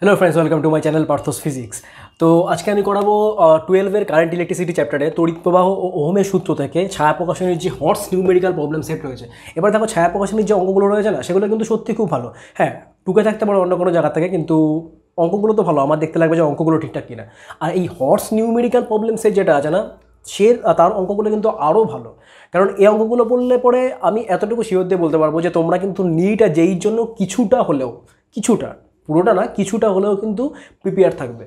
Hello friends welcome to my channel Partha's physics তো আজকে আমি করাবো টুয়েলভের কারেন্ট ইলেকট্রিসিটি চ্যাপ্টারে তড়িৎ প্রবাহ ও ওহমের সূত্র থেকে ছায়া প্রকাশনের যে হর্স নিউমেরিক্যাল প্রবলেম সেট রয়েছে এবার দেখো ছায়া প্রকাশনের যে অঙ্কগুলো রয়েছে না সেগুলো কিন্তু সত্যি খুব ভালো হ্যাঁ টুকে থাকতে পারো অন্য কোনো জায়গা থেকে কিন্তু অঙ্কগুলো তো ভালো আমার দেখতে লাগবে যে অঙ্কগুলো ঠিকঠাক কিনা আর এই হর্স নিউমেরিক্যাল প্রবলেম সেট যেটা আছে না সে তার অঙ্কগুলো কিন্তু আরও ভালো কারণ এই অঙ্কগুলো বললে পরে আমি এতটুকু শিওর দিয়ে বলতে পারবো যে তোমরা কিন্তু নিটা যেই জন্য কিছুটা হলেও কিছুটা পুরোটা না কিছুটা হলেও কিন্তু প্রিপেয়ার থাকবে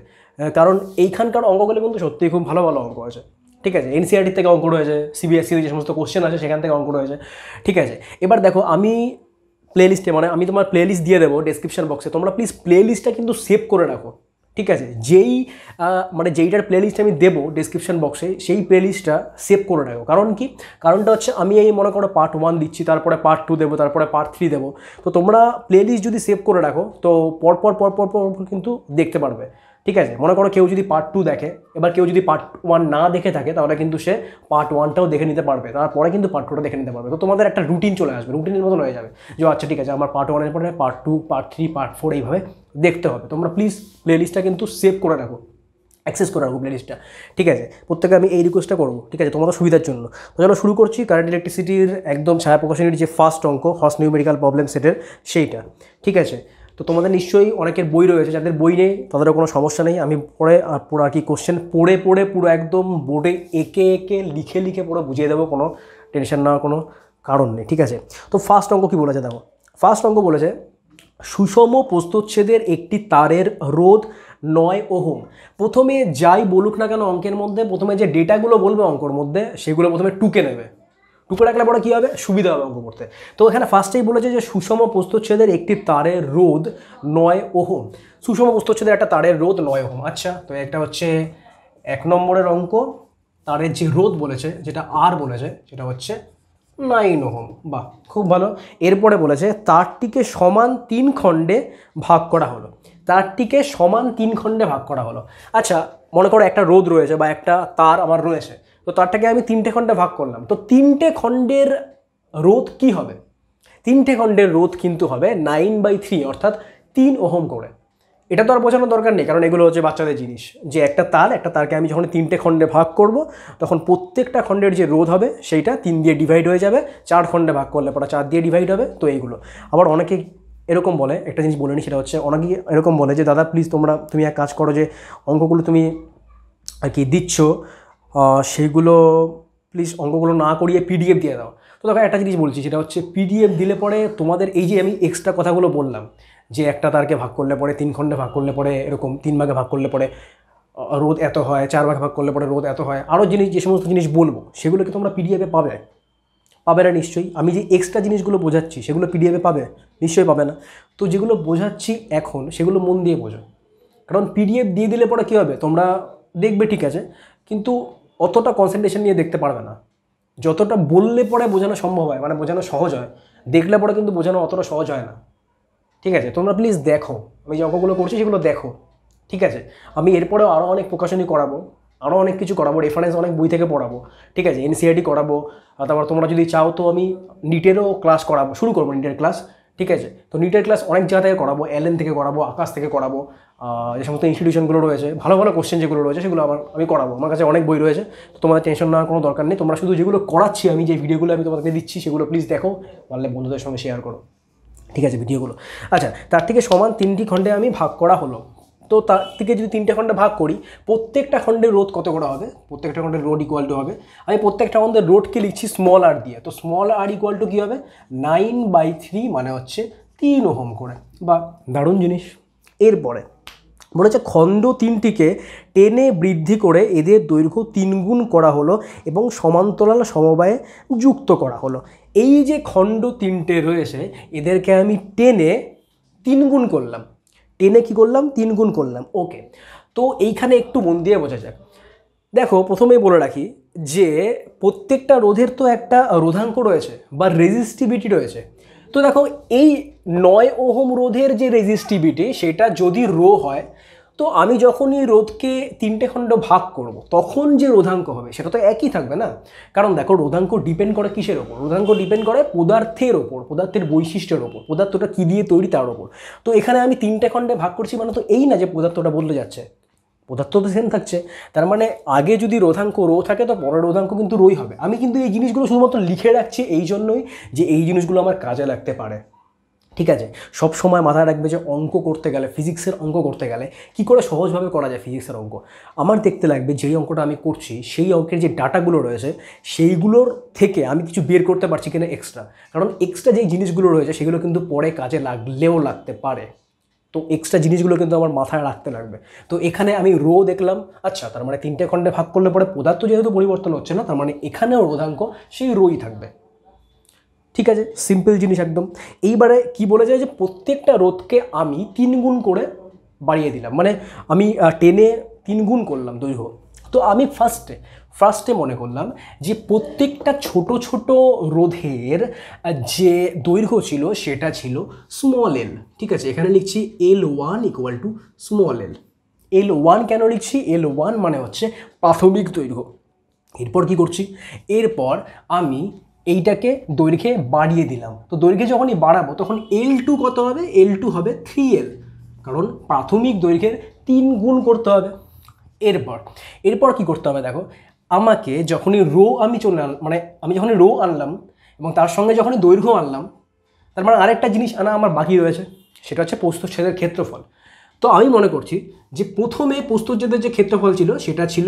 কারণ এইখানকার অঙ্কগুলো কিন্তু সত্যিই খুব ভালো ভালো অঙ্ক আছে ঠিক আছে এনসিআরটির e থেকে অঙ্ক রয়েছে সিবিএসসির e যে সমস্ত কোশ্চেন আছে সেখান থেকে অঙ্ক রয়েছে ঠিক আছে এবার দেখো আমি প্লেলিস্টে মানে আমি তোমার প্লেলিস্ট দিয়ে দেবো ডেসক্রিপশন বক্সে তোমরা প্লিজ প্লেলিস্টটা কিন্তু সেভ করে রাখো ঠিক আছে যেই মানে যেইটার প্লেলিস্ট আমি দেবো ডিসক্রিপশান বক্সে সেই প্লেলিস্টটা সেভ করে রাখো কারণ কি কারণটা হচ্ছে আমি এই মনে করো পার্ট ওয়ান দিচ্ছি তারপরে পার্ট টু দেবো তারপরে পার্ট থ্রি দেবো তো তোমরা প্লেলিস্ট যদি সেভ করে রাখো তো পরপর পরপর পরপর কিন্তু দেখতে পারবে ঠিক আছে মনে করো কেউ যদি পার্ট টু দেখে এবার কেউ যদি পার্ট ওয়ান না দেখে থাকে তাহলে কিন্তু সে পার্ট ওয়ানটাও দেখে নিতে পারবে তারপরে কিন্তু পার্ট টুটা দেখে নিতে পারবে তো তোমাদের একটা রুটিন চলে আসবে রুটিনের মতন হয়ে যাবে যে আচ্ছা ঠিক আছে আমার পার্ট ওয়ানের পরে part two part three part four এইভাবে দেখতে হবে তোমরা প্লিজ প্লেলিস্টটা কিন্তু সেভ করে রাখো অ্যাক্সেস করে প্লে প্লেলিস্টটা ঠিক আছে প্রত্যেকে আমি এই রিকোয়েস্টটা করবো ঠিক আছে তোমাদের সুবিধার জন্য তো চলো শুরু করছি কারেন্ট ইলেকট্রিসিটির একদম ছায়া প্রকাশনীর যে ফার্স্ট অঙ্ক নিউ নিউমেরিক্যাল প্রবলেম সেটের সেইটা ঠিক আছে তো তোমাদের নিশ্চয়ই অনেকের বই রয়েছে যাদের বই নেই তাদেরও কোনো সমস্যা নেই আমি পরে পুরো আর কি কোশ্চেন পড়ে পড়ে পুরো একদম বোর্ডে একে একে লিখে লিখে পুরো বুঝিয়ে দেবো কোনো টেনশন নেওয়ার কোনো কারণ নেই ঠিক আছে তো ফার্স্ট অঙ্ক কী বলেছে দেখো ফার্স্ট অঙ্ক বলেছে সুষম প্রস্তুচ্ছেদের একটি তারের রোধ নয় ওহম প্রথমে যাই বলুক না কেন অঙ্কের মধ্যে প্রথমে যে ডেটাগুলো বলবে অঙ্কর মধ্যে সেগুলো প্রথমে টুকে নেবে টুকরো রাখলে পরে কী হবে সুবিধা হবে অঙ্ক করতে তো এখানে ফার্স্টেই বলেছে যে সুষম প্রস্তচ্ছেদের একটি তারের রোদ নয় ওহম সুষম প্রস্তচ্ছেদের একটা তারের রোদ নয় ওহম আচ্ছা তো একটা হচ্ছে এক নম্বরের অঙ্ক তারের যে রোদ বলেছে যেটা আর বলেছে সেটা হচ্ছে নাইন ওহম বাহ খুব ভালো এরপরে বলেছে তারটিকে সমান তিন খণ্ডে ভাগ করা হলো তারটিকে সমান তিন খণ্ডে ভাগ করা হলো আচ্ছা মনে করো একটা রোদ রয়েছে বা একটা তার আমার রয়েছে তো তারটাকে আমি তিনটে খণ্ডে ভাগ করলাম তো তিনটে খণ্ডের রোধ কি হবে তিনটে খণ্ডের রোধ কিন্তু হবে নাইন বাই থ্রি অর্থাৎ তিন ওহম করে এটা তো আর বোঝানোর দরকার নেই কারণ এগুলো হচ্ছে বাচ্চাদের জিনিস যে একটা তার একটা তারকে আমি যখন তিনটে খণ্ডে ভাগ করব তখন প্রত্যেকটা খণ্ডের যে রোধ হবে সেইটা তিন দিয়ে ডিভাইড হয়ে যাবে চার খণ্ডে ভাগ করলে পরে চার দিয়ে ডিভাইড হবে তো এইগুলো আবার অনেকে এরকম বলে একটা জিনিস নি সেটা হচ্ছে অনেকে এরকম বলে যে দাদা প্লিজ তোমরা তুমি এক কাজ করো যে অঙ্কগুলো তুমি আর কি দিচ্ছ সেগুলো প্লিজ অঙ্কগুলো না করিয়ে পিডিএফ দিয়ে দাও তো দেখো একটা জিনিস বলছি সেটা হচ্ছে পিডিএফ দিলে পরে তোমাদের এই যে আমি এক্সট্রা কথাগুলো বললাম যে একটা তারকে ভাগ করলে পরে তিন খণ্ডে ভাগ করলে পরে এরকম তিন ভাগে ভাগ করলে পরে রোদ এত হয় চার ভাগে ভাগ করলে পরে রোদ এত হয় আরও জিনিস যে সমস্ত জিনিস বলবো সেগুলো কি তোমরা পিডিএফে পাবে পাবে না নিশ্চয়ই আমি যে এক্সট্রা জিনিসগুলো বোঝাচ্ছি সেগুলো পিডিএফে পাবে নিশ্চয়ই পাবে না তো যেগুলো বোঝাচ্ছি এখন সেগুলো মন দিয়ে বোঝো কারণ পিডিএফ দিয়ে দিলে পরে কী হবে তোমরা দেখবে ঠিক আছে কিন্তু অতটা কনসেন্ট্রেশন নিয়ে দেখতে পারবে না যতটা বললে পরে বোঝানো সম্ভব হয় মানে বোঝানো সহজ হয় দেখলে পরে কিন্তু বোঝানো অতটা সহজ হয় না ঠিক আছে তোমরা প্লিজ দেখো আমি যে অঙ্কগুলো করছি সেগুলো দেখো ঠিক আছে আমি এরপরেও আরও অনেক প্রকাশনী করাবো আরও অনেক কিছু করাবো রেফারেন্স অনেক বই থেকে পড়াবো ঠিক আছে এনসিআরটি e করাবো তারপর তোমরা যদি চাও তো আমি নিটেরও ক্লাস করাবো শুরু করবো নিটের ক্লাস ঠিক আছে তো নিটের ক্লাস অনেক জায়গা থেকে করাবো এলএন থেকে করাবো আকাশ থেকে করাবো যে সমস্ত ইনস্টিটিউশনগুলো রয়েছে ভালো ভালো কোশ্চেন যেগুলো রয়েছে সেগুলো আমার আমি করাবো আমার কাছে অনেক বই রয়েছে তো তোমাদের টেনশন নেওয়ার কোনো দরকার নেই তোমরা শুধু যেগুলো করাচ্ছি আমি যে ভিডিওগুলো আমি তোমাদেরকে দিচ্ছি সেগুলো প্লিজ দেখো পারলে বন্ধুদের সঙ্গে শেয়ার করো ঠিক আছে ভিডিওগুলো আচ্ছা তার থেকে সমান তিনটি খণ্ডে আমি ভাগ করা হলো তো তার থেকে যদি তিনটে খণ্ডে ভাগ করি প্রত্যেকটা খণ্ডের রোধ কত করে হবে প্রত্যেকটা খণ্ডের রোড ইকুয়াল টু হবে আমি প্রত্যেকটা খণ্ডের রোডকে লিখছি স্মল আর দিয়ে তো স্মল আর ইকুয়াল টু কী হবে নাইন বাই থ্রি মানে হচ্ছে তিন ওহম করে বা দারুণ জিনিস এরপরে মনে হচ্ছে খণ্ড তিনটিকে টেনে বৃদ্ধি করে এদের দৈর্ঘ্য তিনগুণ করা হলো এবং সমান্তরাল সমবায়ে যুক্ত করা হলো এই যে খণ্ড তিনটে রয়েছে এদেরকে আমি টেনে তিনগুণ করলাম টেনে কী করলাম তিন গুণ করলাম ওকে তো এইখানে একটু মন দিয়ে বোঝা যাক দেখো প্রথমেই বলে রাখি যে প্রত্যেকটা রোধের তো একটা রোধাঙ্ক রয়েছে বা রেজিস্টিভিটি রয়েছে তো দেখো এই নয় ওহম রোধের যে রেজিস্টিভিটি সেটা যদি রো হয় তো আমি যখনই রোধকে তিনটে খণ্ড ভাগ করব। তখন যে রোধাঙ্ক হবে সেটা তো একই থাকবে না কারণ দেখো রোধাঙ্ক ডিপেন্ড করে কিসের ওপর রোধাঙ্ক ডিপেন্ড করে পদার্থের ওপর পদার্থের বৈশিষ্ট্যের ওপর পদার্থটা কী দিয়ে তৈরি তার ওপর তো এখানে আমি তিনটে খণ্ডে ভাগ করছি মানে তো এই না যে পদার্থটা বদলে যাচ্ছে পদার্থ তো সেম থাকছে তার মানে আগে যদি রোধাঙ্ক রো থাকে তো পরে রোধাঙ্ক কিন্তু রোই হবে আমি কিন্তু এই জিনিসগুলো শুধুমাত্র লিখে রাখছি এই জন্যই যে এই জিনিসগুলো আমার কাজে লাগতে পারে ঠিক আছে সব সময় মাথায় রাখবে যে অঙ্ক করতে গেলে ফিজিক্সের অঙ্ক করতে গেলে কি করে সহজভাবে করা যায় ফিজিক্সের অঙ্ক আমার দেখতে লাগবে যেই অঙ্কটা আমি করছি সেই অঙ্কের যে ডাটাগুলো রয়েছে সেইগুলোর থেকে আমি কিছু বের করতে পারছি কিনা এক্সট্রা কারণ এক্সট্রা যেই জিনিসগুলো রয়েছে সেগুলো কিন্তু পরে কাজে লাগলেও লাগতে পারে তো এক্সট্রা জিনিসগুলো কিন্তু আমার মাথায় রাখতে লাগবে তো এখানে আমি রো দেখলাম আচ্ছা তার মানে তিনটে খণ্ডে ভাগ করলে পরে পদার্থ যেহেতু পরিবর্তন হচ্ছে না তার মানে এখানেও রোধাঙ্ক সেই রোই থাকবে ঠিক আছে সিম্পল জিনিস একদম এইবারে কি বলা যায় যে প্রত্যেকটা রোধকে আমি তিন গুণ করে বাড়িয়ে দিলাম মানে আমি টেনে তিন গুণ করলাম দৈর্ঘ্য তো আমি ফার্স্টে ফার্স্টে মনে করলাম যে প্রত্যেকটা ছোট ছোট রোধের যে দৈর্ঘ্য ছিল সেটা ছিল স্মল এল ঠিক আছে এখানে লিখছি L one equal to small L L one কেন লিখছি এল ওয়ান মানে হচ্ছে প্রাথমিক দৈর্ঘ্য এরপর কি করছি এরপর আমি এইটাকে দৈর্ঘ্যে বাড়িয়ে দিলাম তো দৈর্ঘ্যে যখনই বাড়াবো তখন এল টু কত হবে এল টু হবে থ্রি এল কারণ প্রাথমিক দৈর্ঘ্যের তিন গুণ করতে হবে এরপর এরপর কি করতে হবে দেখো আমাকে যখনই রো আমি চলে আন মানে আমি যখনই রো আনলাম এবং তার সঙ্গে যখনই দৈর্ঘ্য আনলাম তার মানে আরেকটা জিনিস আনা আমার বাকি রয়েছে সেটা হচ্ছে ছেদের ক্ষেত্রফল তো আমি মনে করছি যে প্রথমে প্রস্তচ্ছেদের যে ক্ষেত্রফল ছিল সেটা ছিল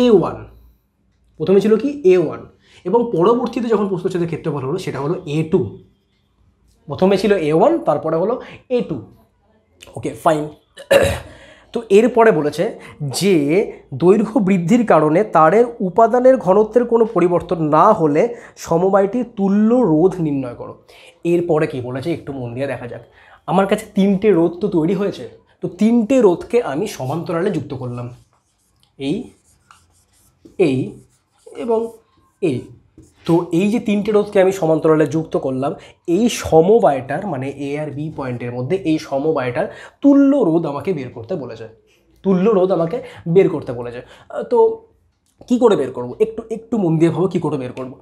এ ওয়ান প্রথমে ছিল কি এ ওয়ান এবং পরবর্তীতে যখন প্রশ্নচ্ছেদের ক্ষেত্রফল হলো সেটা হলো এ টু প্রথমে ছিল এ ওয়ান তারপরে হলো এ টু ওকে ফাইন তো এরপরে বলেছে যে দৈর্ঘ্য বৃদ্ধির কারণে তারের উপাদানের ঘনত্বের কোনো পরিবর্তন না হলে সমবায়টির তুল্য রোধ নির্ণয় করো এরপরে কি বলেছে একটু মন দিয়ে দেখা যাক আমার কাছে তিনটে রোধ তো তৈরি হয়েছে তো তিনটে রোধকে আমি সমান্তরালে যুক্ত করলাম এই এই এবং এ তো এই যে তিনটে রোধকে আমি সমান্তরালে যুক্ত করলাম এই সমবায়টার মানে এ আর বি পয়েন্টের মধ্যে এই সমবায়টার তুল্য রোধ আমাকে বের করতে বলেছে তুল্য রোধ আমাকে বের করতে বলেছে তো কি করে বের করব একটু একটু মন দিয়ে ভাবো কী করে বের করব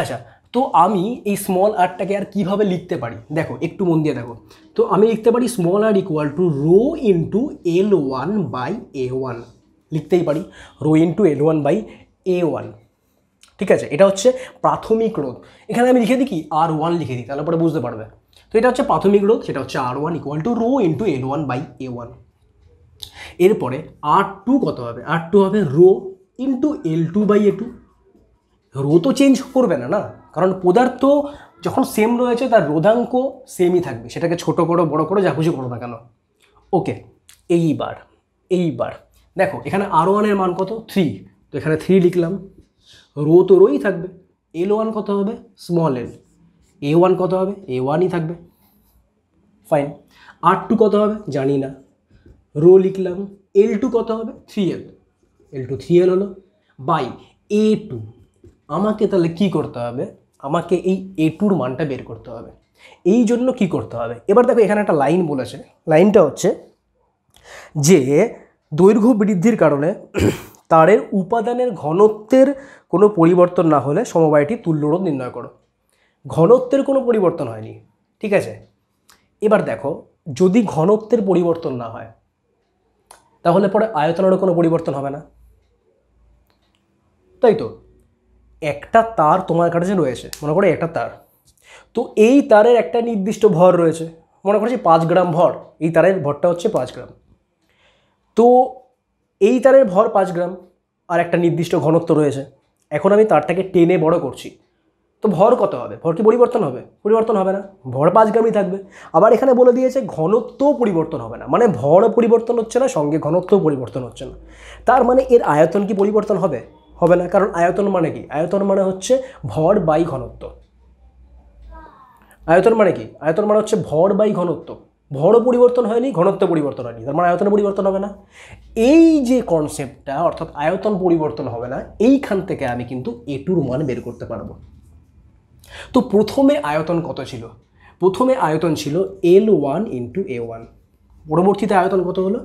আচ্ছা তো আমি এই স্মল আরটাকে আর কিভাবে লিখতে পারি দেখো একটু মন দিয়ে দেখো তো আমি লিখতে পারি small R equal to rho into L one by A one লিখতেই পারি rho into L one by A one ঠিক আছে এটা হচ্ছে প্রাথমিক রোধ এখানে আমি লিখে দিই কি আর ওয়ান লিখে দিই তাহলে পরে বুঝতে পারবে তো এটা হচ্ছে প্রাথমিক রোধ সেটা হচ্ছে R one equal to rho into L one by A one এরপরে আর টু কত হবে আর টু হবে rho into L two by A two rho তো চেঞ্জ করবে না না কারণ পদার্থ যখন সেম রয়েছে তার রোধাঙ্ক সেমই থাকবে সেটাকে ছোট করো বড় করো যা খুশি করো না কেন ওকে এইবার এইবার দেখো এখানে আর ওয়ানের মান কত থ্রি তো এখানে থ্রি লিখলাম রো তো রোই থাকবে এল ওয়ান কত হবে স্মল এল এ ওয়ান কত হবে এ ওয়ানই থাকবে ফাইন আর টু কত হবে জানি না রো লিখলাম এল টু কত হবে three L L two three L হলো বাই এ টু আমাকে তাহলে কি করতে হবে আমাকে এই এ টুর মানটা বের করতে হবে এই জন্য কি করতে হবে এবার দেখো এখানে একটা লাইন বলেছে লাইনটা হচ্ছে যে দৈর্ঘ্য বৃদ্ধির কারণে তারের উপাদানের ঘনত্বের কোনো পরিবর্তন না হলে সমবায়টি তুল্যরোধ নির্ণয় করো ঘনত্বের কোনো পরিবর্তন হয়নি ঠিক আছে এবার দেখো যদি ঘনত্বের পরিবর্তন না হয় তাহলে পরে আয়তনেরও কোনো পরিবর্তন হবে না তাই তো একটা তার তোমার কাছে রয়েছে মনে করো একটা তার তো এই তারের একটা নির্দিষ্ট ভর রয়েছে মনে করছি পাঁচ গ্রাম ভর এই তারের ভরটা হচ্ছে পাঁচ গ্রাম তো এই তারের ভর পাঁচ গ্রাম আর একটা নির্দিষ্ট ঘনত্ব রয়েছে এখন আমি তারটাকে টেনে বড় করছি তো ভর কত হবে ভর কি পরিবর্তন হবে পরিবর্তন হবে না ভর পাঁচ গ্রামই থাকবে আবার এখানে বলে দিয়েছে ঘনত্বও পরিবর্তন হবে না মানে ভরও পরিবর্তন হচ্ছে না সঙ্গে ঘনত্বও পরিবর্তন হচ্ছে না তার মানে এর আয়তন কি পরিবর্তন হবে হবে না কারণ আয়তন মানে কি আয়তন মানে হচ্ছে ভর বাই ঘনত্ব আয়তন মানে কি আয়তন মানে হচ্ছে ভর বাই ঘনত্ব ভরও পরিবর্তন হয়নি ঘনত্ব পরিবর্তন হয়নি তার মানে আয়তনে পরিবর্তন হবে না এই যে কনসেপ্টটা অর্থাৎ আয়তন পরিবর্তন হবে না এইখান থেকে আমি কিন্তু এ টুর মান বের করতে পারবো তো প্রথমে আয়তন কত ছিল প্রথমে আয়তন ছিল L one into A one পরবর্তীতে আয়তন কত হলো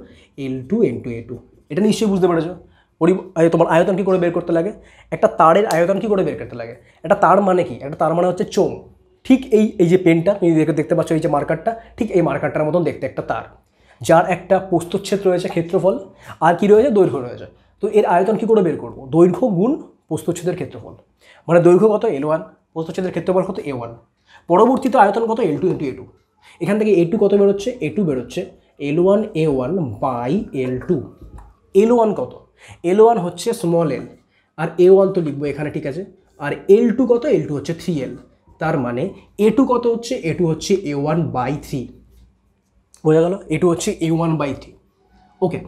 L two into A two এটা নিশ্চয়ই বুঝতে পেরেছো পরি তোমার আয়তন কী করে বের করতে লাগে একটা তারের আয়তন কী করে বের করতে লাগে একটা তার মানে কি একটা তার মানে হচ্ছে চোঙ ঠিক এই এই যে পেনটা তুমি দেখতে পাচ্ছ এই যে মার্কারটা ঠিক এই মার্কারটার মতন দেখতে একটা তার যার একটা পোস্তচ্ছেদ রয়েছে ক্ষেত্রফল আর কি রয়েছে দৈর্ঘ্য রয়েছে তো এর আয়তন কী করে বের করবো দৈর্ঘ্য গুণ পোস্তচ্ছেদের ক্ষেত্রফল মানে দৈর্ঘ্য কত এল ওয়ান প্রস্তচ্ছেদের ক্ষেত্রফল কত এ ওয়ান পরবর্তীতে আয়তন কত L two into A two এখান থেকে এ টু কত বেরোচ্ছে এ টু বেরোচ্ছে L one A one by L two L one কত এল ওয়ান হচ্ছে স্মল এল আর এ ওয়ান তো লিখবো এখানে ঠিক আছে আর এল টু কত এল টু হচ্ছে থ্রি এল তার মানে এ টু কত হচ্ছে এ টু হচ্ছে এ ওয়ান বাই থ্রি বোঝা গেল এ টু হচ্ছে A one by three okay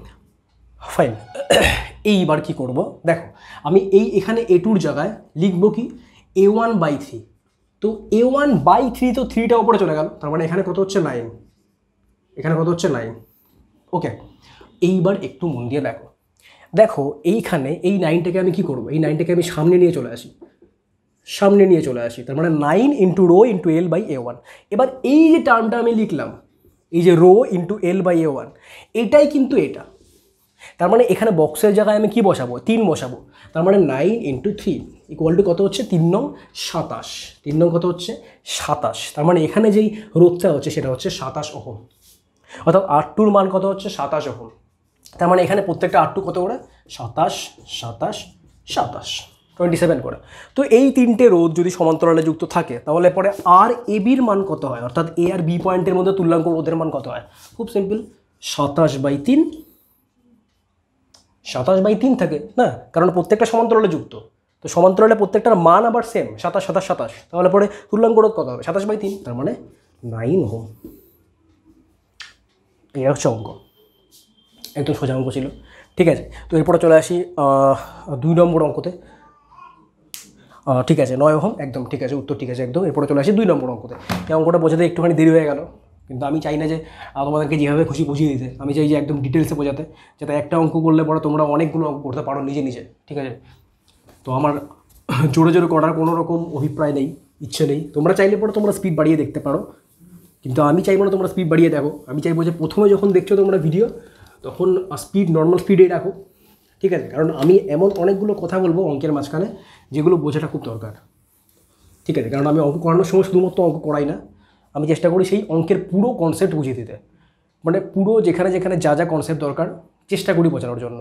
fine এইবার কি করব দেখো আমি এই এখানে এ টুর জায়গায় লিখব কি এ ওয়ান বাই থ্রি তো এ ওয়ান বাই থ্রি তো থ্রিটা ওপরে চলে গেল তার মানে এখানে কত হচ্ছে নাইন এখানে কত হচ্ছে নাইন ওকে এইবার একটু মন দিয়ে দেখো দেখো এইখানে এই নাইনটাকে আমি কি করব এই নাইনটাকে আমি সামনে নিয়ে চলে আসি সামনে নিয়ে চলে আসি তার মানে nine into rho into L by A one এবার এই যে টার্মটা আমি লিখলাম এই যে rho into L by A one এটাই কিন্তু এটা তার মানে এখানে বক্সের জায়গায় আমি কি বসাবো তিন বসাবো তার মানে nine into three equal to কত হচ্ছে তিন নং সাতাশ তিন নং কত হচ্ছে সাতাশ তার মানে এখানে যেই রোধটা হচ্ছে সেটা হচ্ছে সাতাশ ওহম অর্থাৎ আর টুর মান কত হচ্ছে সাতাশ ওহম তার মানে এখানে প্রত্যেকটা আর টু কত করে সাতাশ সাতাশ সাতাশ টোয়েন্টি সেভেন করে তো এই তিনটে রোধ যদি সমান্তরালে যুক্ত থাকে তাহলে পরে আর এ বির মান কত হয় অর্থাৎ এ আর বি পয়েন্টের মধ্যে তুল্যাঙ্ক রোধের মান কত হয় খুব সিম্পল সাতাশ বাই তিন সাতাশ বাই তিন থাকে না কারণ প্রত্যেকটা সমান্তরালে যুক্ত তো সমান্তরালে প্রত্যেকটার মান আবার সেম সাতাশ সাতাশ সাতাশ তাহলে পরে তুল্যাঙ্ক রোধ কত হবে সাতাশ বাই তিন তার মানে নাইন হোম এই হচ্ছে অঙ্ক একদম সোজা অঙ্ক ছিল ঠিক আছে তো এরপরে চলে আসি দুই নম্বর অঙ্কতে ঠিক আছে নয় ওহম একদম ঠিক আছে উত্তর ঠিক আছে একদম এরপরে চলে আসি দুই নম্বর অঙ্কতে এই অঙ্কটা বোঝাতে একটুখানি দেরি হয়ে গেল কিন্তু আমি চাই না যে তোমাদেরকে যেভাবে খুশি বুঝিয়ে দিতে আমি চাই যে একদম ডিটেলসে বোঝাতে যাতে একটা অঙ্ক করলে পরে তোমরা অনেকগুলো অঙ্ক করতে পারো নিজে নিজে ঠিক আছে তো আমার জোরে জোরে করার কোনো রকম অভিপ্রায় নেই ইচ্ছে নেই তোমরা চাইলে পরে তোমরা স্পিড বাড়িয়ে দেখতে পারো কিন্তু আমি চাইবো না তোমরা স্পিড বাড়িয়ে দেখো আমি চাইবো যে প্রথমে যখন দেখছো তোমরা ভিডিও তখন স্পিড নর্মাল স্পিডেই রাখো ঠিক আছে কারণ আমি এমন অনেকগুলো কথা বলবো অঙ্কের মাঝখানে যেগুলো বোঝাটা খুব দরকার ঠিক আছে কারণ আমি অঙ্ক করানোর সময় শুধুমাত্র অঙ্ক করাই না আমি চেষ্টা করি সেই অঙ্কের পুরো কনসেপ্ট বুঝিয়ে দিতে মানে পুরো যেখানে যেখানে যা যা কনসেপ্ট দরকার চেষ্টা করি বোঝানোর জন্য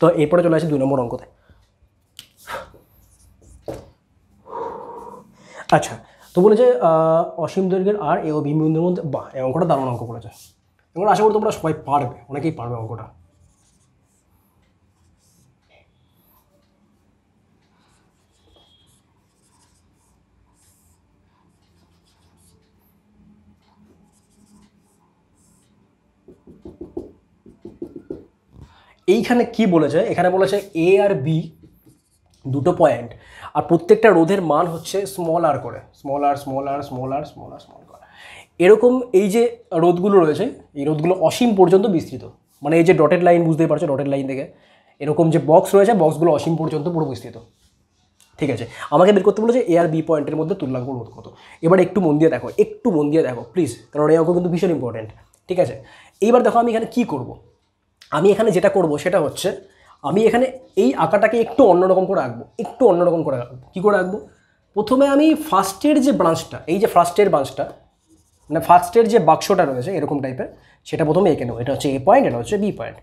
তো এরপরে চলে আসে দুই নম্বর অঙ্কতে আচ্ছা তো বলেছে অসীম দৈর্ঘ্যের আর এ ও বিমিন্দুর মধ্যে বা এই অঙ্কটা দারুণ অঙ্ক করেছে এবং আশা করি তোমরা সবাই পারবে অনেকেই পারবে অঙ্কটা এইখানে কি বলেছে এখানে বলেছে এ আর বি দুটো পয়েন্ট আর প্রত্যেকটা রোধের মান হচ্ছে স্মল আর করে small R small R small R small R small করে এরকম এই যে রোধগুলো রয়েছে এই রোধগুলো অসীম পর্যন্ত বিস্তৃত মানে এই যে ডটেড লাইন বুঝতেই পারছো ডটেড লাইন থেকে এরকম যে বক্স রয়েছে বক্সগুলো অসীম পর্যন্ত পুরো বিস্তৃত ঠিক আছে আমাকে বের করতে বলেছে এ আর বি পয়েন্টের মধ্যে তুলনাঙ্ক রোধ কত এবার একটু মন দিয়ে দেখো একটু মন দিয়ে দেখো প্লিজ কারণ এই অঙ্ক কিন্তু ভীষণ ইম্পর্টেন্ট ঠিক আছে এইবার দেখো আমি এখানে কী করবো আমি এখানে যেটা করব সেটা হচ্ছে আমি এখানে এই আঁকাটাকে একটু অন্যরকম করে আঁকবো একটু অন্যরকম করে আঁকবো কী করে আঁকবো প্রথমে আমি ফার্স্টের যে ব্রাঞ্চটা এই যে ফার্স্টের ব্রাঞ্চটা মানে ফার্স্টের যে বাক্সটা রয়েছে এরকম টাইপের সেটা প্রথমে এঁকে নেবো এটা হচ্ছে এ পয়েন্ট এটা হচ্ছে বি পয়েন্ট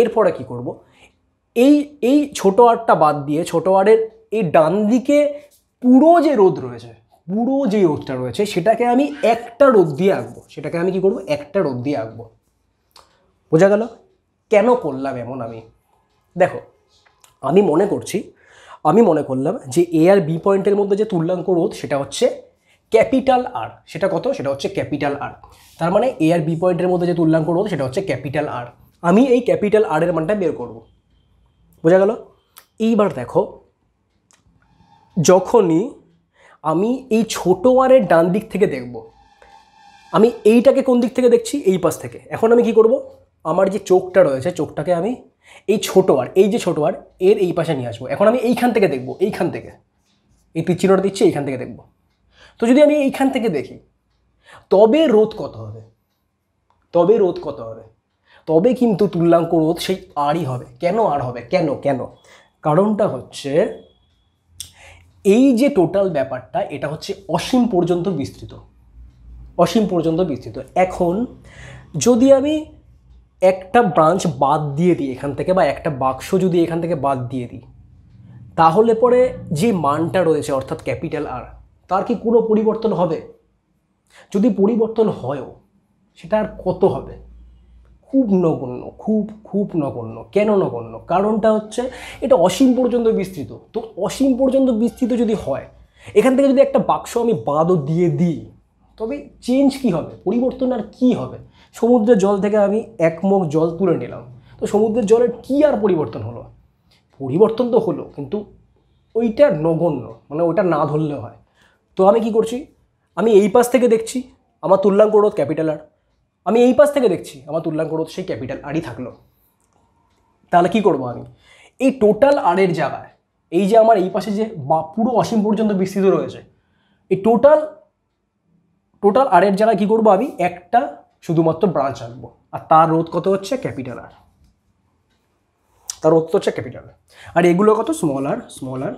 এরপরে কী করব এই এই ছোটো আরটা বাদ দিয়ে ছোটো আরের এই ডান দিকে পুরো যে রোদ রয়েছে পুরো যে রোদটা রয়েছে সেটাকে আমি একটা রোদ দিয়ে আঁকবো সেটাকে আমি কি করব একটা রোদ দিয়ে আঁকবো বোঝা গেল কেন করলাম এমন আমি দেখো আমি মনে করছি আমি মনে করলাম যে এ আর বি পয়েন্টের মধ্যে যে তুল্যাঙ্ক রোধ সেটা হচ্ছে ক্যাপিটাল আর সেটা কত সেটা হচ্ছে ক্যাপিটাল আর তার মানে এ আর বি পয়েন্টের মধ্যে যে তুল্যাঙ্ক রোধ সেটা হচ্ছে ক্যাপিটাল আর আমি এই ক্যাপিটাল আর এর মানটা বের করব বোঝা গেল এইবার দেখো যখনই আমি এই ছোট আরের ডান দিক থেকে দেখব আমি এইটাকে কোন দিক থেকে দেখছি এই পাশ থেকে এখন আমি কি করব আমার যে চোখটা রয়েছে চোখটাকে আমি এই ছোটো আর এই যে ছোটো আর এর এই পাশে নিয়ে আসবো এখন আমি এইখান থেকে দেখবো এইখান থেকে এই তীরচিহ্নটা দিচ্ছি এইখান থেকে দেখবো তো যদি আমি এইখান থেকে দেখি তবে রোধ কত হবে তবে রোধ কত হবে তবে কিন্তু তুল্যাঙ্ক রোধ সেই আরই হবে কেন আর হবে কেন কেন কারণটা হচ্ছে এই যে টোটাল ব্যাপারটা এটা হচ্ছে অসীম পর্যন্ত বিস্তৃত অসীম পর্যন্ত বিস্তৃত এখন যদি আমি একটা ব্রাঞ্চ বাদ দিয়ে দিই এখান থেকে বা একটা বাক্স যদি এখান থেকে বাদ দিয়ে দিই তাহলে পরে যে মানটা রয়েছে অর্থাৎ ক্যাপিটাল আর তার কি কোনো পরিবর্তন হবে যদি পরিবর্তন হয়ও সেটা আর কত হবে খুব নগণ্য খুব খুব নগণ্য কেন নগণ্য কারণটা হচ্ছে এটা অসীম পর্যন্ত বিস্তৃত তো অসীম পর্যন্ত বিস্তৃত যদি হয় এখান থেকে যদি একটা বাক্স আমি বাদও দিয়ে দিই তবে চেঞ্জ কি হবে পরিবর্তন আর কি হবে সমুদ্রের জল থেকে আমি এক মুখ জল তুলে নিলাম তো সমুদ্রের জলের কী আর পরিবর্তন হলো পরিবর্তন তো হলো কিন্তু ওইটা নগণ্য মানে ওইটা না ধরলে হয় তো আমি কি করছি আমি এই পাশ থেকে দেখছি আমার তুল্লাঙ্ক রোধ ক্যাপিটাল আর আমি এই পাশ থেকে দেখছি আমার তুল্লাঙ্ক রোধ সেই ক্যাপিটাল আরই থাকলো তাহলে কি করব আমি এই টোটাল আরের জায়গায় এই যে আমার এই পাশে যে বা পুরো অসীম পর্যন্ত বিস্তৃত রয়েছে এই টোটাল টোটাল আরের জায়গায় কী করবো আমি একটা শুধুমাত্র ব্রাঞ্চ আঁকবো আর তার রোধ কত হচ্ছে ক্যাপিটাল আর তার রোধ হচ্ছে ক্যাপিটাল আর এগুলো কত স্মল আর স্মল আর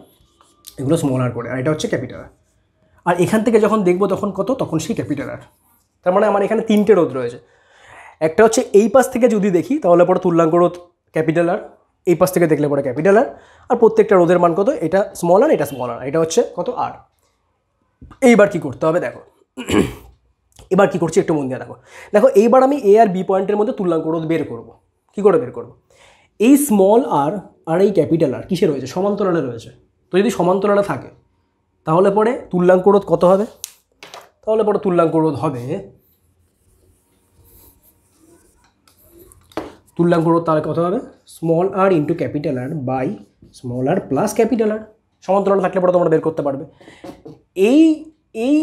এগুলো স্মল আর করে আর এটা হচ্ছে ক্যাপিটাল আর আর এখান থেকে যখন দেখবো তখন কত তখন সেই ক্যাপিটাল আর তার মানে আমার এখানে তিনটে রোধ রয়েছে একটা হচ্ছে এই পাশ থেকে যদি দেখি তাহলে পরে তুল্যাঙ্ক রোধ ক্যাপিটাল আর এই পাশ থেকে দেখলে পরে ক্যাপিটাল আর আর প্রত্যেকটা রোধের মান কত এটা স্মল আর এটা স্মল আর এটা হচ্ছে কত আর এইবার কি করতে হবে দেখো এবার কি করছি একটু মন দিয়ে দেখো দেখো এইবার আমি এ আর বি পয়েন্টের মধ্যে তুলনা রোধ বের করব কি করে বের করব এই স্মল আর আর এই ক্যাপিটাল আর কিসে রয়েছে সমান্তরালে রয়েছে তো যদি সমান্তরালে থাকে তাহলে পরে তুল্যাঙ্ক রোধ কত হবে তাহলে পরে তুল্যাঙ্ক রোধ হবে তুল্যাঙ্ক রোধ তাহলে কত হবে small R into capital R by small R plus capital R সমান্তরাল থাকলে পরে তোমরা বের করতে পারবে এই এই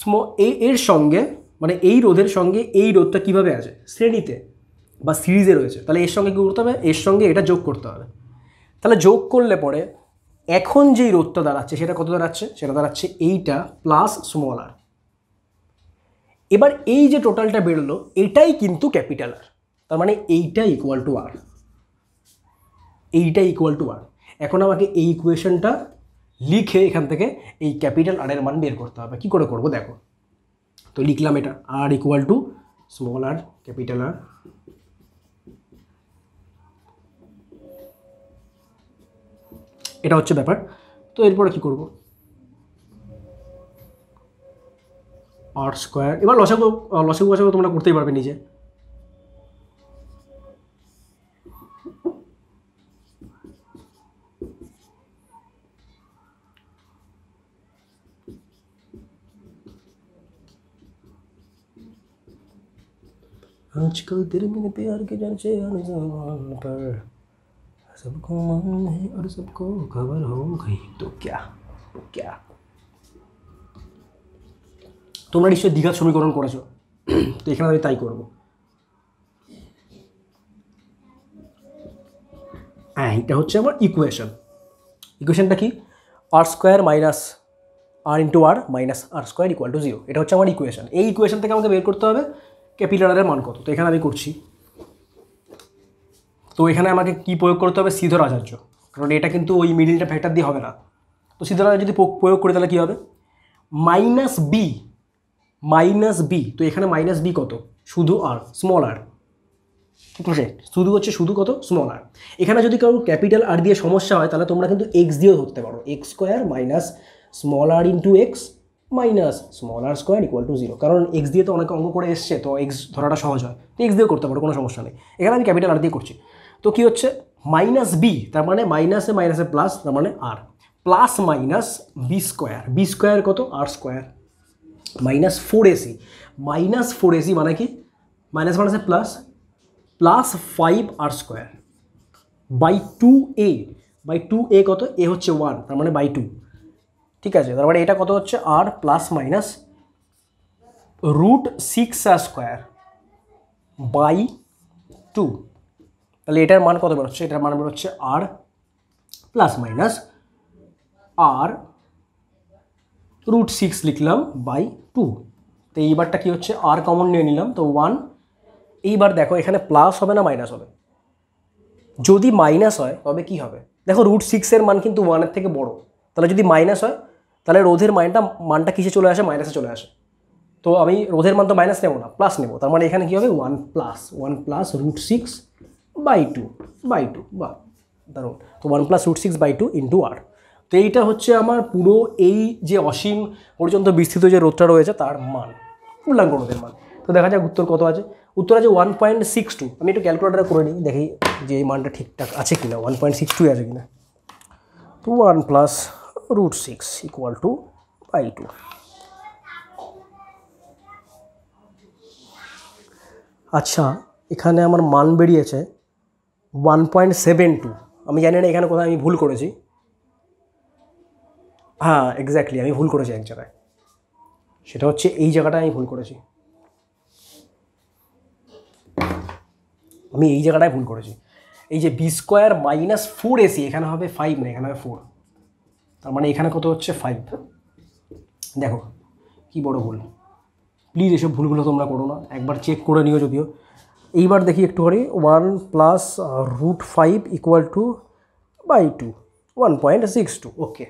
স্ম এর সঙ্গে মানে এই রোধের সঙ্গে এই রোধটা কিভাবে আছে শ্রেণীতে বা সিরিজে রয়েছে তাহলে এর সঙ্গে কী করতে হবে এর সঙ্গে এটা যোগ করতে হবে তাহলে যোগ করলে পরে এখন যেই রোধটা দাঁড়াচ্ছে সেটা কত দাঁড়াচ্ছে সেটা দাঁড়াচ্ছে এইটা প্লাস স্মল আর এবার এই যে টোটালটা বেরোলো এটাই কিন্তু ক্যাপিটাল আর তার মানে এইটা ইকুয়াল টু আর এইটা ইকুয়াল টু আর এখন আমাকে এই ইকুয়েশনটা লিখে এখান থেকে এই ক্যাপিটাল আর এর মান বের করতে হবে কী করে করব দেখো তো লিখলাম এটা R equal to small R capital R এটা হচ্ছে ব্যাপার তো এরপরে কি করব আর স্কোয়ার এবার লসাগু লসাগু বসাগু তোমরা করতেই পারবে নিজে নাল ছকালের দিন থেকে আরকে যাচ্ছে xmlns উপর সব কোন মানে আর सबको खबर हो गई तो क्या क्या तुम 200 दीघा समीकरण করেছো तो এখান থেকে তাই করব আচ্ছা এটা হচ্ছে আমাদের इक्वेशन इक्वेशनটা কি r² - r * r - r² = 0 এটা হচ্ছে আমাদের इक्वेशन এই इक्वेशन থেকে আমাকে বের করতে হবে ক্যাপিলারের মান কত তো এখানে আমি করছি তো এখানে আমাকে কি প্রয়োগ করতে হবে সিধর আচার্য কারণ এটা কিন্তু ওই মিডিলটা ফ্যাক্টর দিয়ে হবে না তো সিধর আচার্য যদি প্রয়োগ করি তাহলে কী হবে মাইনাস বি মাইনাস বি তো এখানে মাইনাস বি কত শুধু আর স্মল আর আছে শুধু হচ্ছে শুধু কত স্মল আর এখানে যদি কারোর ক্যাপিটাল আর দিয়ে সমস্যা হয় তাহলে তোমরা কিন্তু এক্স দিয়েও ধরতে পারো X square minus small R into X minus small R square equal to zero কারণ এক্স দিয়ে তো অনেকে অঙ্ক করে এসছে তো এক্স ধরাটা সহজ হয় তো এক্স দিয়েও করতে পারো কোনো সমস্যা নেই এখানে আমি ক্যাপিটাল আর দিয়ে করছি তো কী হচ্ছে মাইনাস বি তার মানে মাইনাসে মাইনাসে প্লাস তার মানে R plus minus B square B square কত R square minus four AC minus four AC মানে কি মাইনাস মাইনাসে plus plus five R square by two A by two A কত এ হচ্ছে ওয়ান তার মানে বাই টু ঠিক আছে তার মানে এটা কত হচ্ছে R plus minus root six R square by two তাহলে এটার মান কত বেরোচ্ছে এটার মান বেরোচ্ছে R plus minus R root six লিখলাম বাই টু তো এইবারটা কী হচ্ছে আর কমন নিয়ে নিলাম তো ওয়ান এইবার দেখো এখানে প্লাস হবে না মাইনাস হবে যদি মাইনাস হয় তবে কি হবে দেখো রুট সিক্সের মান কিন্তু ওয়ানের থেকে বড় তাহলে যদি মাইনাস হয় তাহলে রোধের মাইনটা মানটা কিসে চলে আসে মাইনাসে চলে আসে তো আমি রোধের মান তো মাইনাস নেবো না প্লাস নেবো তার মানে এখানে কী হবে one plus one plus root six by two by two বা ধরুন তো one plus root six by two into R তো এইটা হচ্ছে আমার পুরো এই যে অসীম পর্যন্ত বিস্তৃত যে রোধটা রয়েছে তার মান উল্লাঙ্গ রোধের মান তো দেখা যাক উত্তর কত আছে উত্তর আছে ওয়ান পয়েন্ট সিক্স টু আমি একটু ক্যালকুলেটার করে নিই দেখি যে এই মানটা ঠিকঠাক আছে কিনা ওয়ান পয়েন্ট সিক্স টু আছে কিনা তো ওয়ান প্লাস √6 = π2 আচ্ছা এখানে আমার মান বেরিয়েছে 1.72 আমি জানি না এখানে কোথায় আমি ভুল করেছি হ্যাঁ এক্স্যাক্টলি আমি ভুল করেছি এখানে সেটা হচ্ছে এই জায়গাটা আমি ভুল করেছি আমি এই জায়গাটাই ভুল করেছি এই যে b² - 4ac এখানে হবে 5 না এখানে হবে 4 তার মানে এখানে কত হচ্ছে ফাইভ দেখো কি বড় ভুল প্লিজ এসব ভুলগুলো তোমরা করো না একবার চেক করে নিও যদিও এইবার দেখি একটু করে one plus root five equal to by two one point six two okay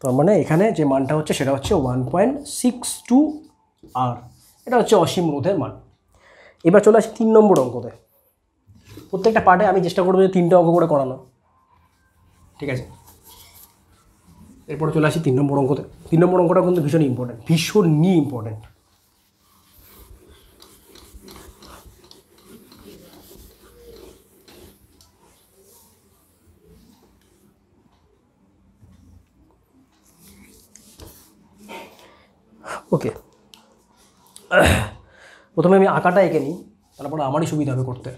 তার মানে এখানে যে মানটা হচ্ছে সেটা হচ্ছে ওয়ান পয়েন্ট সিক্স টু আর এটা হচ্ছে অসীম রোধের মান এবার চলে আসি তিন নম্বর অঙ্কতে প্রত্যেকটা পার্টে আমি চেষ্টা করবো যে তিনটা অঙ্ক করে করানো ঠিক আছে এরপরে চলে আসি তিন নম্বর অঙ্কতে তিন নম্বর অঙ্কটা কিন্তু ভীষণ ইম্পর্ট্যান্ট ভীষণই ইম্পর্ট্যান্ট ওকে প্রথমে আমি আঁকাটা এঁকে নিই তারপরে আমারই সুবিধা হবে করতে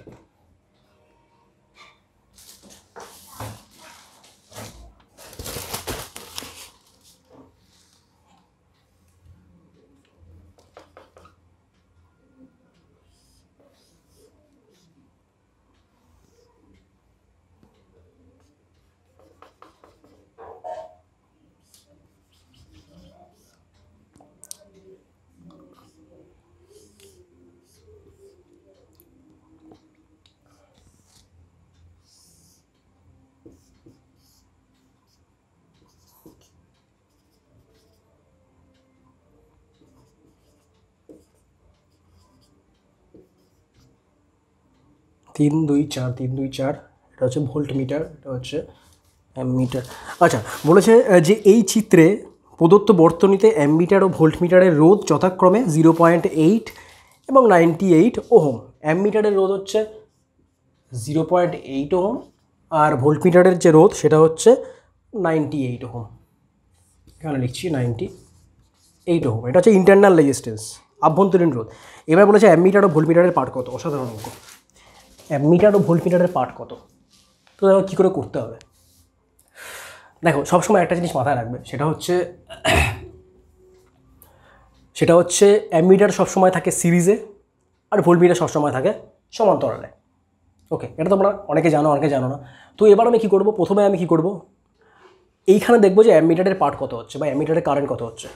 তিন দুই চার তিন দুই চার এটা হচ্ছে ভোল্ট মিটার এটা হচ্ছে অ্যামিটার আচ্ছা বলেছে যে এই চিত্রে প্রদত্ত বর্তনীতে অ্যামিটার ও ভোল্ট মিটারের রোধ যথাক্রমে জিরো পয়েন্ট এইট এবং নাইনটি এইট ওহম অ্যামিটারের রোধ হচ্ছে জিরো পয়েন্ট এইট ওহম আর ভোল্ট মিটারের যে রোধ সেটা হচ্ছে নাইনটি এইট ওহম এখানে লিখছি নাইনটি এইট ওহম এটা হচ্ছে ইন্টারনাল রেজিস্ট্যান্স আভ্যন্তরীণ রোধ এবার বলেছে অ্যামিটার ও ভোল্ট মিটারের পার্ট কত অসাধারণ অঙ্ক মিটার ও ভোল্টমিটারের মিটারের পার্ট কত তো দেখো কী করে করতে হবে দেখো সবসময় একটা জিনিস মাথায় রাখবে সেটা হচ্ছে সেটা হচ্ছে অ্যামিটার সবসময় থাকে সিরিজে আর ভোল্টমিটার মিটার সবসময় থাকে সমান্তরালে ওকে এটা তোমরা অনেকে জানো অনেকে জানো না তো এবার আমি কী করবো প্রথমে আমি কী করবো এইখানে দেখবো যে অ্যামিটারের পার্ট কত হচ্ছে বা অ্যামিটারের কারেন্ট কত হচ্ছে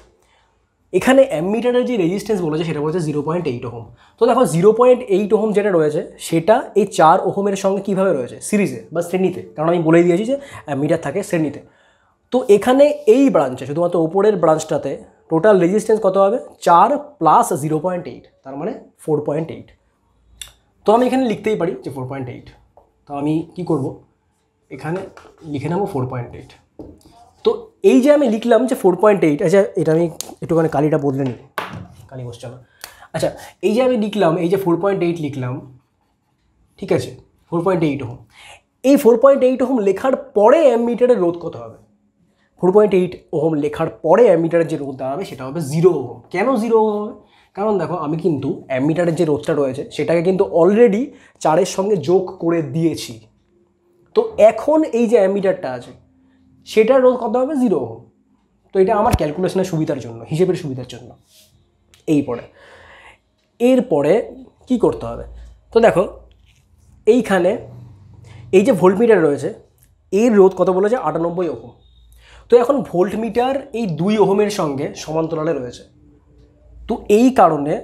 এখানে অ্যামিটারের যে রেজিস্ট্যান্স বলেছে সেটা বলেছে জিরো পয়েন্ট এইট ওহম তো দেখো জিরো পয়েন্ট এইট ওহম যেটা রয়েছে সেটা এই চার ওহমের সঙ্গে কীভাবে রয়েছে সিরিজে বা শ্রেণীতে কারণ আমি বলেই দিয়েছি যে অ্যামিটার থাকে শ্রেণীতে তো এখানে এই ব্রাঞ্চে শুধুমাত্র ওপরের ব্রাঞ্চটাতে টোটাল রেজিস্ট্যান্স কত হবে চার প্লাস জিরো পয়েন্ট এইট তার মানে ফোর পয়েন্ট এইট তো আমি এখানে লিখতেই পারি যে ফোর পয়েন্ট এইট তো আমি কি করব এখানে লিখে নেবো ফোর পয়েন্ট এইট তো এই যে আমি লিখলাম যে ফোর পয়েন্ট এইট আচ্ছা এটা আমি একটুখানি কালিটা বদলে নিই কালি বসছে না আচ্ছা এই যে আমি লিখলাম এই যে ফোর পয়েন্ট এইট লিখলাম ঠিক আছে ফোর পয়েন্ট এইট হোম এই ফোর পয়েন্ট এইট হোম লেখার পরে অ্যামিটারের রোধ কত হবে ফোর পয়েন্ট এইট ওহম লেখার পরে অ্যামিটারের যে রোধ দাঁড়াবে সেটা হবে জিরো ওহম কেন জিরো ওহম হবে কারণ দেখো আমি কিন্তু অ্যামিটারের যে রোধটা রয়েছে সেটাকে কিন্তু অলরেডি চারের সঙ্গে যোগ করে দিয়েছি তো এখন এই যে অ্যামিটারটা আছে সেটার রোধ কত হবে জিরো ওহম তো এটা আমার ক্যালকুলেশনের সুবিধার জন্য হিসেবের সুবিধার জন্য এই পরে এরপরে কি করতে হবে তো দেখো এইখানে এই যে ভোল্টমিটার রয়েছে এর রোধ কত বলেছে আটানব্বই ওহম তো এখন ভোল্টমিটার এই দুই ওহমের সঙ্গে সমান্তরালে রয়েছে তো এই কারণে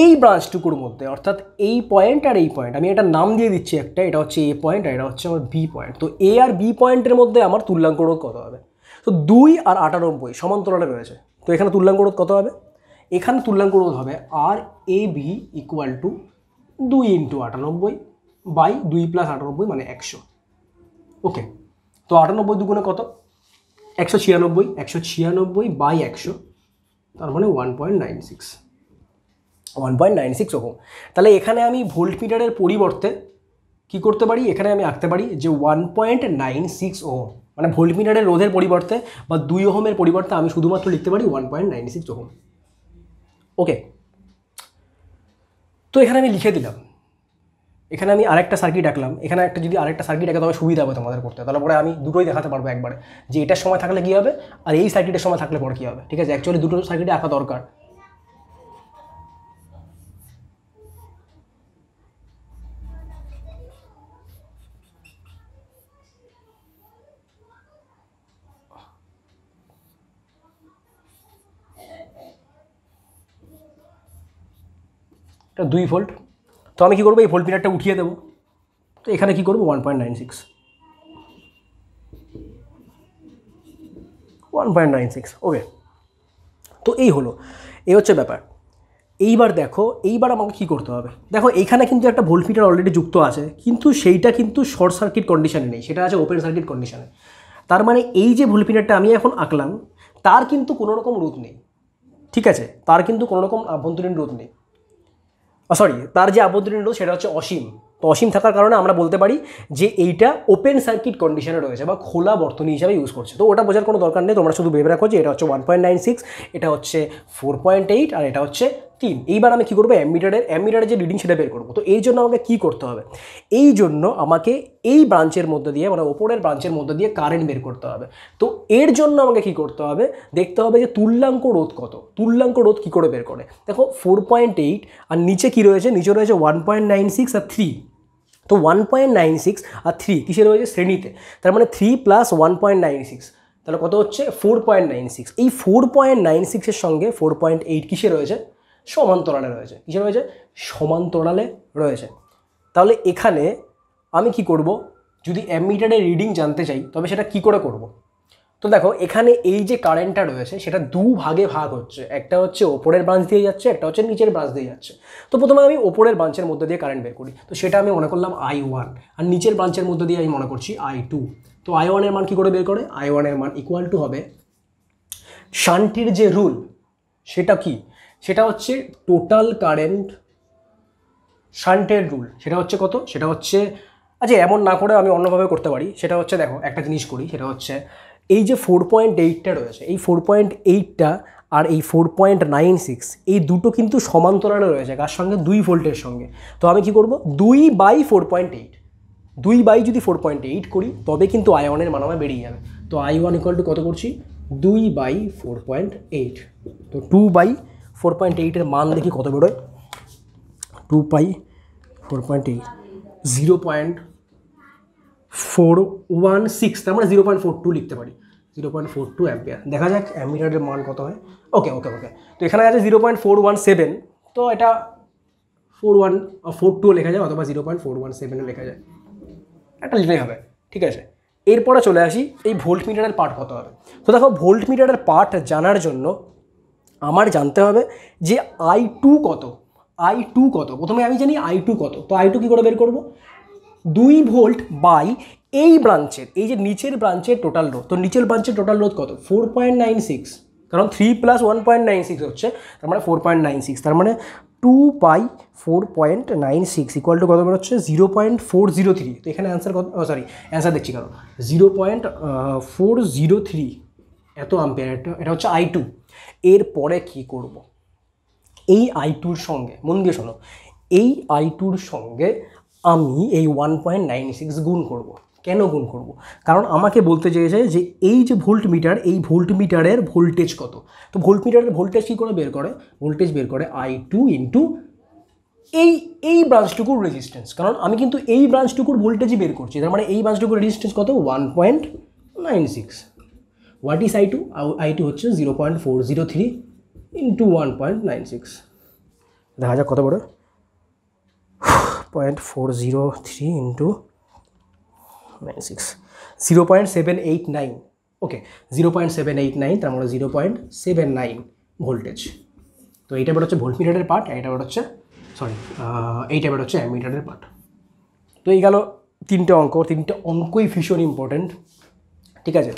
এই ব্রাঞ্চটুকুর মধ্যে অর্থাৎ এই পয়েন্ট আর এই পয়েন্ট আমি এটা নাম দিয়ে দিচ্ছি একটা এটা হচ্ছে এ পয়েন্ট আর এটা হচ্ছে আমার বি পয়েন্ট তো এ আর বি পয়েন্টের মধ্যে আমার তুল্যাঙ্ক রোধ কত হবে তো দুই আর আটানব্বই সমান্তরালে রয়েছে তো এখানে তুল্যাঙ্ক রোধ কত হবে এখানে তুল্যাঙ্ক রোধ হবে R A B equal to দুই ইন্টু আটানব্বই বাই দুই প্লাস আটানব্বই মানে একশো ওকে তো আটানব্বই দুগুণে কত একশো ছিয়ানব্বই একশো ছিয়ানব্বই বাই একশো তার মানে one point nine six one point nine six ohm তাহলে এখানে আমি ভোল্ট মিটারের পরিবর্তে কি করতে পারি এখানে আমি আঁকতে পারি যে one point nine six ohm মানে ভোল্ট মিটারের রোধের পরিবর্তে বা দুই ওহমের পরিবর্তে আমি শুধুমাত্র লিখতে পারি one point nine six ohm okay তো এখানে আমি লিখে দিলাম এখানে আমি আরেকটা সার্কিট আঁকলাম এখানে একটা যদি আরেকটা সার্কিট আঁকে তবে সুবিধা হবে তোমাদের করতে তাহলে পরে আমি দুটোই দেখাতে পারবো একবার যে এটার সময় থাকলে কী হবে আর এই সার্কিটের সময় থাকলে পরে কী হবে ঠিক আছে অ্যাকচুয়ালি দুটো সার্কিটে আঁকা দরকার এটা দুই ভোল্ট তো আমি কী করবো এই ভোল্টমিটারটা উঠিয়ে দেবো তো এখানে কী করবো one point nine six one point nine six okay তো এই হলো এই হচ্ছে ব্যাপার এইবার দেখো এইবার আমাকে কি করতে হবে দেখো এখানে কিন্তু একটা ভোল্টমিটার অলরেডি যুক্ত আছে কিন্তু সেইটা কিন্তু শর্ট সার্কিট কন্ডিশনে নেই সেটা আছে ওপেন সার্কিট কন্ডিশনে তার মানে এই যে ভোল্টমিটারটা আমি এখন আঁকলাম তার কিন্তু কোনো রকম রোধ নেই ঠিক আছে তার কিন্তু কোনো রকম আভ্যন্তরীণ রোধ নেই সরি তার যে আবদ্ধ রোধ সেটা হচ্ছে অসীম তো অসীম থাকার কারণে আমরা বলতে পারি যে এইটা ওপেন সার্কিট কন্ডিশনে রয়েছে বা খোলা বর্তনী হিসাবে ইউজ করছে তো ওটা বোঝার কোনো দরকার নেই তোমরা শুধু ভেবে রাখো যে এটা হচ্ছে ওয়ান পয়েন্ট নাইন সিক্স এটা হচ্ছে ফোর পয়েন্ট এইট আর এটা হচ্ছে তিন এইবার আমি কী করবো অ্যামিটারের অ্যামিটারের যে রিডিং সেটা বের করবো তো এই জন্য আমাকে কী করতে হবে এই জন্য আমাকে এই ব্রাঞ্চের মধ্যে দিয়ে মানে ওপরের ব্রাঞ্চের মধ্যে দিয়ে কারেন্ট বের করতে হবে তো এর জন্য আমাকে কী করতে হবে দেখতে হবে যে তুল্যাঙ্ক রোধ কত তুল্যাঙ্ক রোধ কী করে বের করে দেখো ফোর পয়েন্ট এইট আর নিচে কী রয়েছে নিচে রয়েছে ওয়ান পয়েন্ট নাইন সিক্স আর থ্রি তো ওয়ান পয়েন্ট নাইন সিক্স আর থ্রি কিসে রয়েছে শ্রেণীতে তার মানে three plus one point nine six তাহলে কত হচ্ছে ফোর পয়েন্ট নাইন সিক্স এই ফোর পয়েন্ট নাইন সিক্সের সঙ্গে ফোর পয়েন্ট এইট কিসে রয়েছে সমান্তরালে রয়েছে কিসে রয়েছে সমান্তরালে রয়েছে তাহলে এখানে আমি কি করব যদি অ্যামিটারের রিডিং জানতে চাই তবে সেটা কি করে করব। তো দেখো এখানে এই যে কারেন্টটা রয়েছে সেটা দু ভাগে ভাগ হচ্ছে একটা হচ্ছে ওপরের ব্রাঞ্চ দিয়ে যাচ্ছে একটা হচ্ছে নিচের ব্রাঞ্চ দিয়ে যাচ্ছে তো প্রথমে আমি ওপরের ব্রাঞ্চের মধ্যে দিয়ে কারেন্ট বের করি তো সেটা আমি মনে করলাম আই ওয়ান আর নিচের ব্রাঞ্চের মধ্যে দিয়ে আমি মনে করছি আই টু তো আই ওয়ানের মান কী করে বের করে আই ওয়ানের মান ইকুয়াল টু হবে শান্তির যে রুল সেটা কি সেটা হচ্ছে টোটাল কারেন্ট শান্টের রুল সেটা হচ্ছে কত সেটা হচ্ছে আচ্ছা এমন না করে আমি অন্যভাবে করতে পারি সেটা হচ্ছে দেখো একটা জিনিস করি সেটা হচ্ছে এই যে ফোর পয়েন্ট এইটটা রয়েছে এই ফোর পয়েন্ট এইটটা আর এই ফোর পয়েন্ট নাইন সিক্স এই দুটো কিন্তু সমান্তরালে রয়েছে কার সঙ্গে দুই ভোল্টের সঙ্গে তো আমি কি করব দুই বাই ফোর পয়েন্ট এইট দুই বাই যদি ফোর পয়েন্ট এইট করি তবে কিন্তু আই ওয়ানের মান আমার বেরিয়ে যাবে তো আই ওয়ান ইকাল টু কত করছি দুই বাই ফোর পয়েন্ট এইট তো টু বাই ফোর পয়েন্ট এইটের মান দেখি কত বেরোয় টু পাই four point eight zero point four one six তার মানে জিরো পয়েন্ট ফোর টু লিখতে পারি zero point four two ampere দেখা যাক অ্যাম্পিয়ারের মান কত হয় ওকে ওকে ওকে তো এখানে আছে zero point four one seven তো এটা ফোর ওয়ান ফোর টু লেখা যায় অথবা জিরো পয়েন্ট ফোর ওয়ান সেভেনে লেখা যায় একটা লিখে হবে ঠিক আছে এরপরে চলে আসি এই ভোল্ট মিটারের পার্ট কত হবে তো দেখো ভোল্ট মিটারের পার্ট জানার জন্য আমার জানতে হবে যে আই টু কত আই টু কত প্রথমে আমি জানি আই টু কত তো আই টু কী করে বের করব দুই ভোল্ট বাই এই ব্রাঞ্চের এই যে নিচের ব্রাঞ্চের টোটাল রোধ তো নিচের ব্রাঞ্চের টোটাল রোধ কত ফোর পয়েন্ট নাইন সিক্স কারণ three plus one point nine six হচ্ছে তার মানে ফোর পয়েন্ট নাইন সিক্স তার মানে two by four point nine six equal to কত হচ্ছে zero point four zero three তো এখানে অ্যান্সার কত সরি oh, অ্যান্সার দেখছি কারণ zero point four zero three এত আম্পেয়ার এটা হচ্ছে আই টু এরপরে কি করব। এই আই টুর সঙ্গে মন দিয়ে শোনো এই আই টুর সঙ্গে আমি এই ওয়ান পয়েন্ট নাইন সিক্স গুণ করবো কেন গুণ করব কারণ আমাকে বলতে চেয়েছে যে এই যে ভোল্ট মিটার এই ভোল্ট মিটারের ভোল্টেজ কত তো ভোল্ট মিটারের ভোল্টেজ কী করে বের করে ভোল্টেজ বের করে আই টু ইন্টু এই এই ব্রাঞ্চটুকুর রেজিস্ট্যান্স কারণ আমি কিন্তু এই ব্রাঞ্চটুকুর ভোল্টেজই বের করছি তার মানে এই ব্রাঞ্চটুকুর রেজিস্ট্যান্স কত one point nine six what is I two I two হচ্ছে zero point four zero three into one point nine six দেখা যাক কত বড় point four zero three into nine six zero point seven eight nine okay zero point seven eight nine তার মানে zero point seven nine voltage তো এইটা বের হচ্ছে ভোল্টমিটারের পার্ট এইটা বের হচ্ছে সরি এইটা বের হচ্ছে অ্যামিটারের পার্ট তো এই গেল তিনটে অঙ্ক তিনটে অঙ্কই ভীষণ ইম্পর্ট্যান্ট ঠিক আছে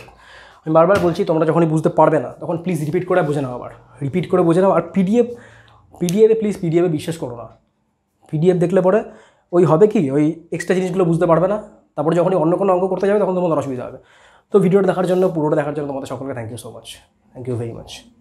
আমি বারবার বলছি তোমরা যখনই বুঝতে পারবে না তখন প্লিজ রিপিট করে বুঝে নাও আবার রিপিট করে বুঝে নাও আর পিডিএফ পিডিএফে প্লিজ পিডিএফে বিশ্বাস করো না পিডিএফ দেখলে পরে ওই হবে কি ওই এক্সট্রা জিনিসগুলো বুঝতে পারবে না তারপরে যখনই অন্য কোনো অঙ্ক করতে যাবে তখন তোমাদের অসুবিধা হবে তো ভিডিওটা দেখার জন্য পুরোটা দেখার জন্য তোমাদের সকলকে thank you so much thank you very much